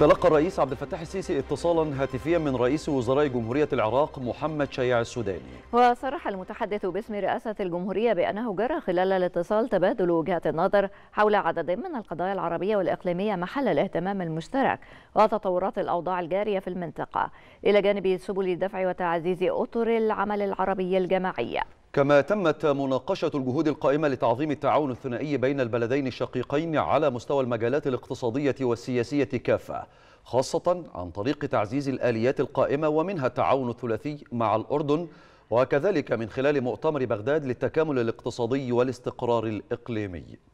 تلقى الرئيس عبد الفتاح السيسي اتصالا هاتفيا من رئيس وزراء جمهورية العراق محمد شيع السوداني وصرح المتحدث باسم رئاسة الجمهورية بأنه جرى خلال الاتصال تبادل وجهات النظر حول عدد من القضايا العربية والإقليمية محل الاهتمام المشترك وتطورات الأوضاع الجارية في المنطقة إلى جانب سبل الدفع وتعزيز أطر العمل العربي الجماعي كما تمت مناقشة الجهود القائمة لتعظيم التعاون الثنائي بين البلدين الشقيقين على مستوى المجالات الاقتصادية والسياسية كافة خاصة عن طريق تعزيز الآليات القائمة ومنها التعاون الثلاثي مع الأردن وكذلك من خلال مؤتمر بغداد للتكامل الاقتصادي والاستقرار الإقليمي